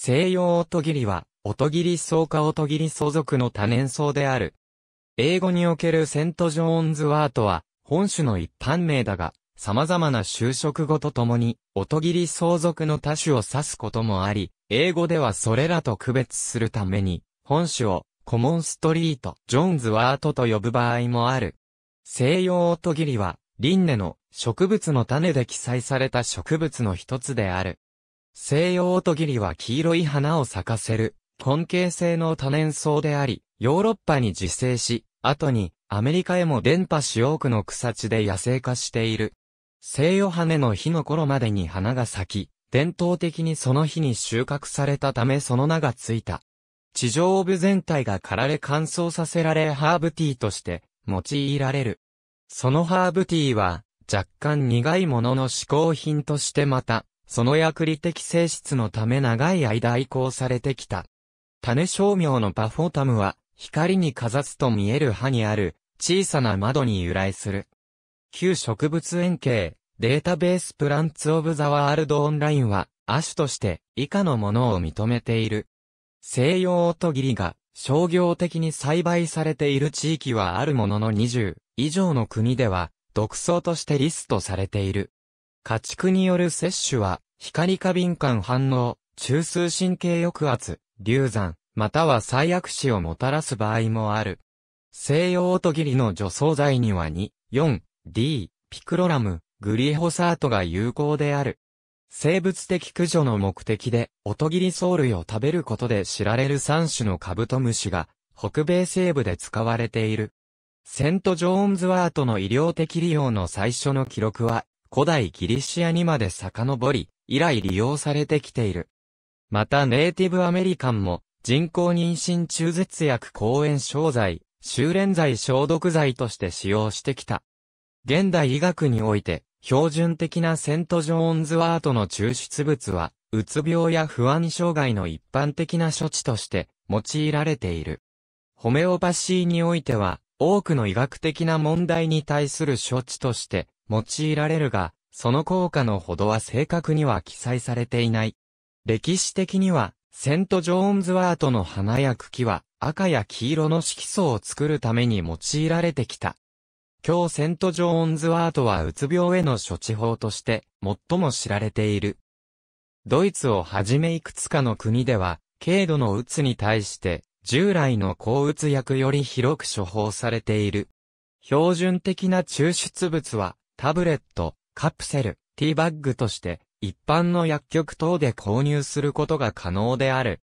西洋音切りは、音切り草科音切り相続の多年草である。英語におけるセント・ジョーンズ・ワートは、本種の一般名だが、様々な就職語とともに、音切り相続の多種を指すこともあり、英語ではそれらと区別するために、本種を、コモンストリート、ジョーンズ・ワートと呼ぶ場合もある。西洋音切りは、リンネの植物の種で記載された植物の一つである。西洋オトギリは黄色い花を咲かせる、根茎性の多年草であり、ヨーロッパに自生し、後にアメリカへも伝播し多くの草地で野生化している。西洋羽の日の頃までに花が咲き、伝統的にその日に収穫されたためその名がついた。地上部全体が枯られ乾燥させられハーブティーとして用いられる。そのハーブティーは若干苦いものの嗜好品としてまたその薬理的性質のため長い間移行されてきた。種照明のパフォータムは、光にかざすと見える歯にある、小さな窓に由来する。旧植物園系、データベースプランツオブザワールドオンラインは、亜種として以下のものを認めている。西洋音切りが商業的に栽培されている地域はあるものの20以上の国では、独創としてリストされている。家畜による摂取は、光過敏感反応、中枢神経抑圧、流産、または最悪死をもたらす場合もある。西洋音切りの除草剤には2、4、D、ピクロラム、グリホサートが有効である。生物的駆除の目的で、音切り藻類を食べることで知られる3種のカブトムシが、北米西部で使われている。セント・ジョーンズワートの医療的利用の最初の記録は、古代ギリシアにまで遡り、以来利用されてきている。またネイティブアメリカンも、人工妊娠中絶薬抗炎症剤、修練剤消毒剤として使用してきた。現代医学において、標準的なセント・ジョーンズワートの抽出物は、うつ病や不安障害の一般的な処置として用いられている。ホメオパシーにおいては、多くの医学的な問題に対する処置として用いられるが、その効果のほどは正確には記載されていない。歴史的には、セント・ジョーンズワートの花や茎は赤や黄色の色素を作るために用いられてきた。今日セント・ジョーンズワートはうつ病への処置法として最も知られている。ドイツをはじめいくつかの国では、軽度のうつに対して従来の抗うつ薬より広く処方されている。標準的な抽出物はタブレット、カプセル、ティーバッグとして一般の薬局等で購入することが可能である。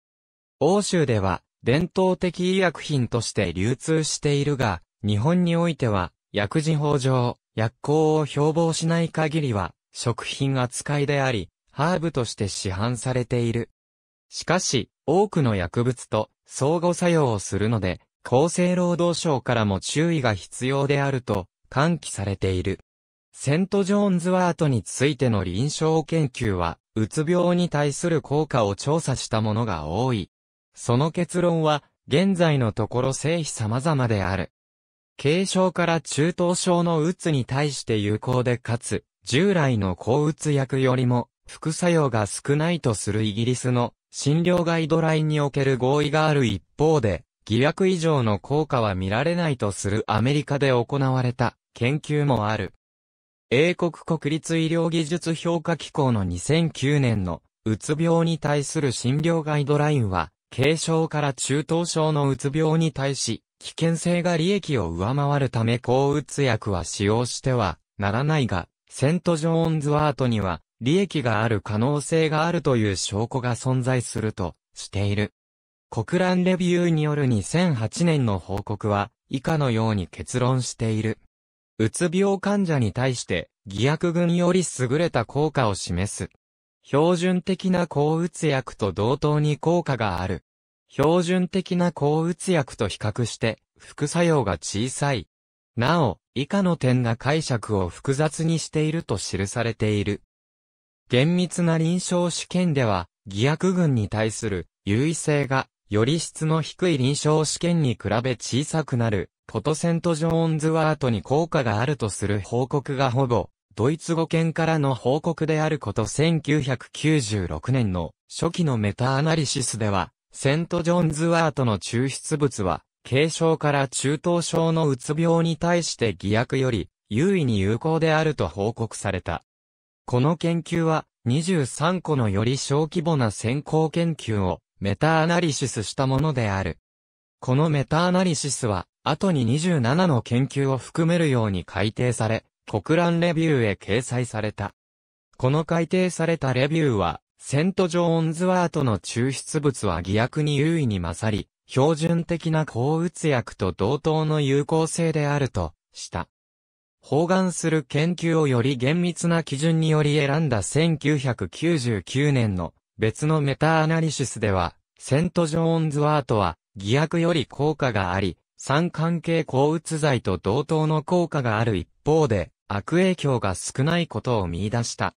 欧州では伝統的医薬品として流通しているが、日本においては薬事法上、薬効を標榜しない限りは食品扱いであり、ハーブとして市販されている。しかし、多くの薬物と相互作用をするので、厚生労働省からも注意が必要であると喚起されている。セント・ジョーンズワートについての臨床研究は、うつ病に対する効果を調査したものが多い。その結論は、現在のところ正比様々である。軽症から中等症のうつに対して有効でかつ、従来の抗うつ薬よりも副作用が少ないとするイギリスの診療ガイドラインにおける合意がある一方で、偽薬以上の効果は見られないとするアメリカで行われた研究もある。英国国立医療技術評価機構の2009年のうつ病に対する診療ガイドラインは、軽症から中等症のうつ病に対し、危険性が利益を上回るため抗うつ薬は使用してはならないが、セント・ジョーンズ・ワートには、利益がある可能性があるという証拠が存在するとしている。国蘭レビューによる2008年の報告は、以下のように結論している。うつ病患者に対して、偽薬群より優れた効果を示す。標準的な抗うつ薬と同等に効果がある。標準的な抗うつ薬と比較して、副作用が小さい。なお、以下の点が解釈を複雑にしていると記されている。厳密な臨床試験では、偽薬群に対する優位性が、より質の低い臨床試験に比べ小さくなるポトセント・ジョーンズワートに効果があるとする報告がほぼ、ドイツ語圏からの報告であること1996年の初期のメタアナリシスでは、セント・ジョーンズワートの抽出物は、軽症から中等症のうつ病に対して偽薬より優位に有効であると報告された。この研究は23個のより小規模な先行研究をメタアナリシスしたものである。このメタアナリシスは後に27の研究を含めるように改定され、国覧レビューへ掲載された。この改定されたレビューは、セント・ジョーンズワートの抽出物は偽薬に優位に勝り、標準的な抗うつ薬と同等の有効性であると、した。包含する研究をより厳密な基準により選んだ1999年の別のメタアナリシスでは、セント・ジョーンズワートは偽薬より効果があり、三関係抗うつ剤と同等の効果がある一方で、悪影響が少ないことを見出した。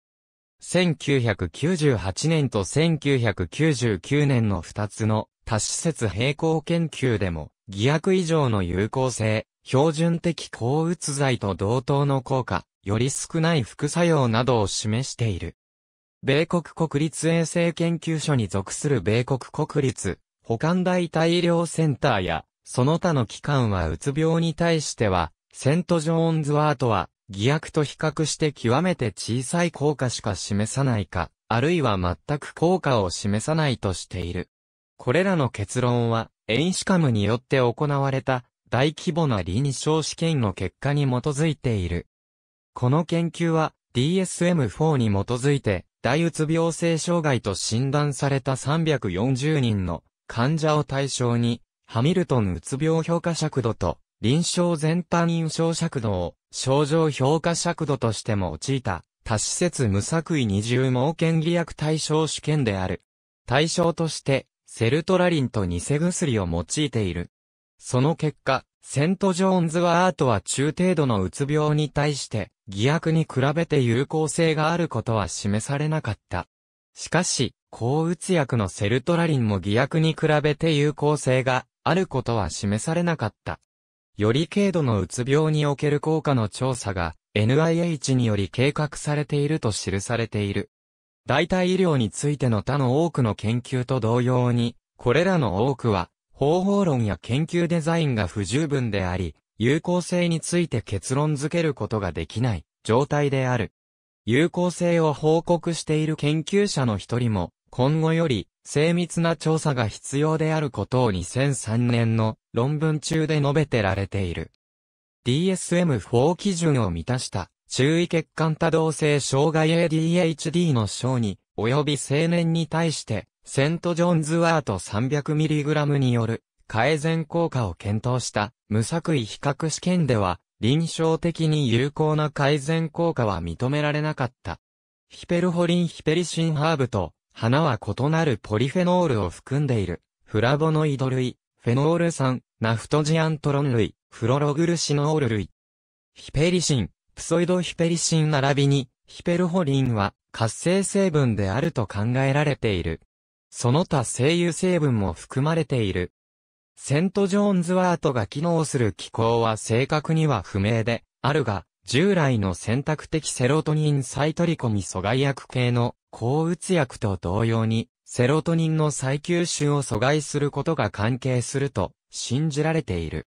1998年と1999年の2つの多施設並行研究でも、偽薬以上の有効性、標準的抗うつ剤と同等の効果、より少ない副作用などを示している。米国国立衛生研究所に属する米国国立保管大大医療センターやその他の機関はうつ病に対しては、セント・ジョーンズワートは、偽薬と比較して極めて小さい効果しか示さないか、あるいは全く効果を示さないとしている。これらの結論は、エイシカムによって行われた大規模な臨床試験の結果に基づいている。この研究は DSM-4 に基づいて大うつ病性障害と診断された340人の患者を対象にハミルトンうつ病評価尺度と、臨床全般印象尺度を、症状評価尺度としても用いた、多施設無作為二重盲検偽薬対象試験である。対象として、セルトラリンと偽薬を用いている。その結果、セント・ジョーンズはアートは中程度のうつ病に対して、偽薬に比べて有効性があることは示されなかった。しかし、抗うつ薬のセルトラリンも偽薬に比べて有効性があることは示されなかった。より軽度のうつ病における効果の調査が NIH により計画されていると記されている。代替医療についての他の多くの研究と同様に、これらの多くは方法論や研究デザインが不十分であり、有効性について結論づけることができない状態である。有効性を報告している研究者の一人も、今後より精密な調査が必要であることを2003年の論文中で述べてられている。DSM-4 基準を満たした注意欠陥多動性障害 ADHD の小に及び青年に対してセント・ジョンズ・ワート 300mg による改善効果を検討した無作為比較試験では臨床的に有効な改善効果は認められなかった。ヒペルホリンヒペリシンハーブと花は異なるポリフェノールを含んでいる、フラボノイド類、フェノール酸、ナフトジアントロン類、フロログルシノール類。ヒペリシン、プソイドヒペリシン並びに、ヒペルホリンは活性成分であると考えられている。その他精油成分も含まれている。セント・ジョーンズワートが機能する機構は正確には不明で、あるが、従来の選択的セロトニンサイトリコミ阻害薬系の抗うつ薬と同様に、セロトニンの再吸収を阻害することが関係すると信じられている。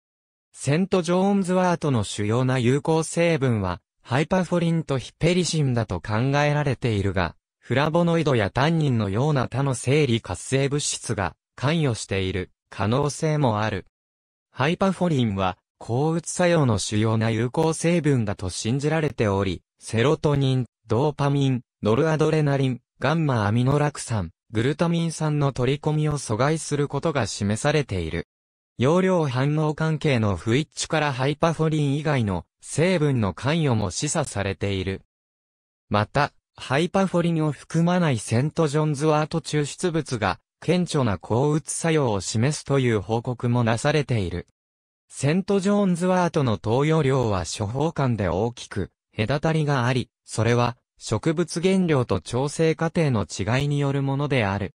セント・ジョーンズワートの主要な有効成分は、ハイパフォリンとヒペリシンだと考えられているが、フラボノイドやタンニンのような他の生理活性物質が関与している可能性もある。ハイパフォリンは、抗うつ作用の主要な有効成分だと信じられており、セロトニン、ドーパミン、ノルアドレナリン、ガンマアミノラク酸、グルタミン酸の取り込みを阻害することが示されている。容量反応関係の不一致からハイパフォリン以外の成分の関与も示唆されている。また、ハイパフォリンを含まないセントジョンズワート抽出物が顕著な抗うつ作用を示すという報告もなされている。セント・ジョーンズワートの投与量は処方間で大きく隔たりがあり、それは植物原料と調整過程の違いによるものである。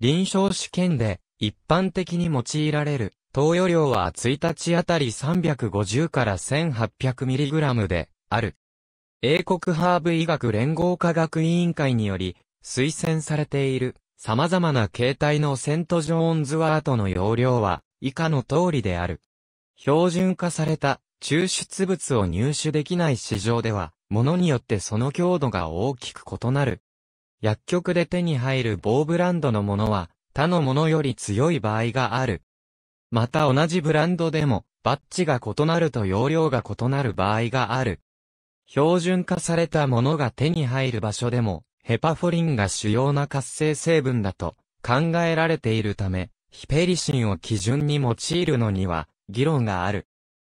臨床試験で一般的に用いられる投与量は1日あたり350から 1800mg である。英国ハーブ医学連合科学委員会により推薦されている様々な形態のセント・ジョーンズワートの容量は以下の通りである。標準化された抽出物を入手できない市場ではものによってその強度が大きく異なる。薬局で手に入る某ブランドのものは、他のものより強い場合がある。また同じブランドでも、バッチが異なると容量が異なる場合がある。標準化されたものが手に入る場所でも、ヘパフォリンが主要な活性成分だと考えられているため、ヒペリシンを基準に用いるのには、議論がある。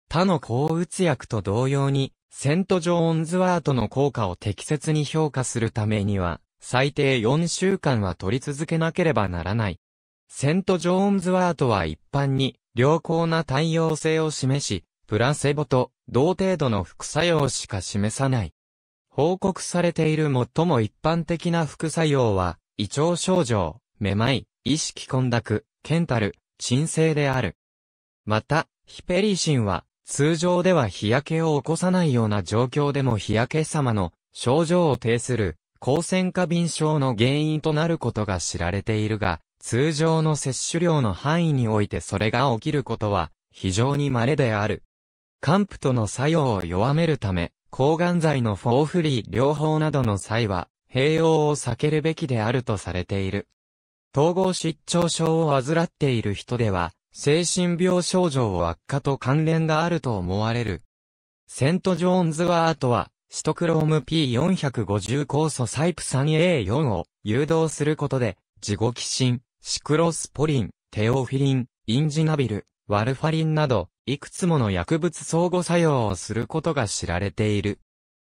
他の抗うつ薬と同様に、セント・ジョーンズワートの効果を適切に評価するためには、最低4週間は取り続けなければならない。セント・ジョーンズワートは一般に、良好な対応性を示し、プラセボと同程度の副作用しか示さない。報告されている最も一般的な副作用は、胃腸症状、めまい、意識混濁、ケンタル、鎮静である。また、ヒペリシンは、通常では日焼けを起こさないような状況でも日焼け様の症状を呈する抗線過敏症の原因となることが知られているが、通常の摂取量の範囲においてそれが起きることは非常に稀である。カンプとの作用を弱めるため、抗がん剤のフォーフリー療法などの際は、併用を避けるべきであるとされている。統合失調症を患っている人では、精神病症状悪化と関連があると思われる。セント・ジョーンズワートは、シトクローム P450 酵素サイプ 3A4 を誘導することで、ジゴキシン、シクロスポリン、テオフィリン、インジナビル、ワルファリンなど、いくつもの薬物相互作用をすることが知られている。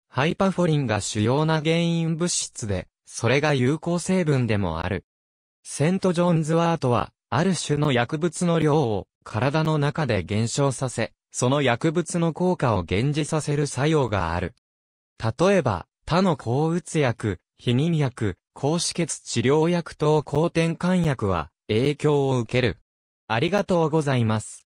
ハイパフォリンが主要な原因物質で、それが有効成分でもある。セント・ジョーンズワートは、ある種の薬物の量を体の中で減少させ、その薬物の効果を減じさせる作用がある。例えば、他の抗うつ薬、避妊薬、高止血治療薬等抗転換薬は影響を受ける。ありがとうございます。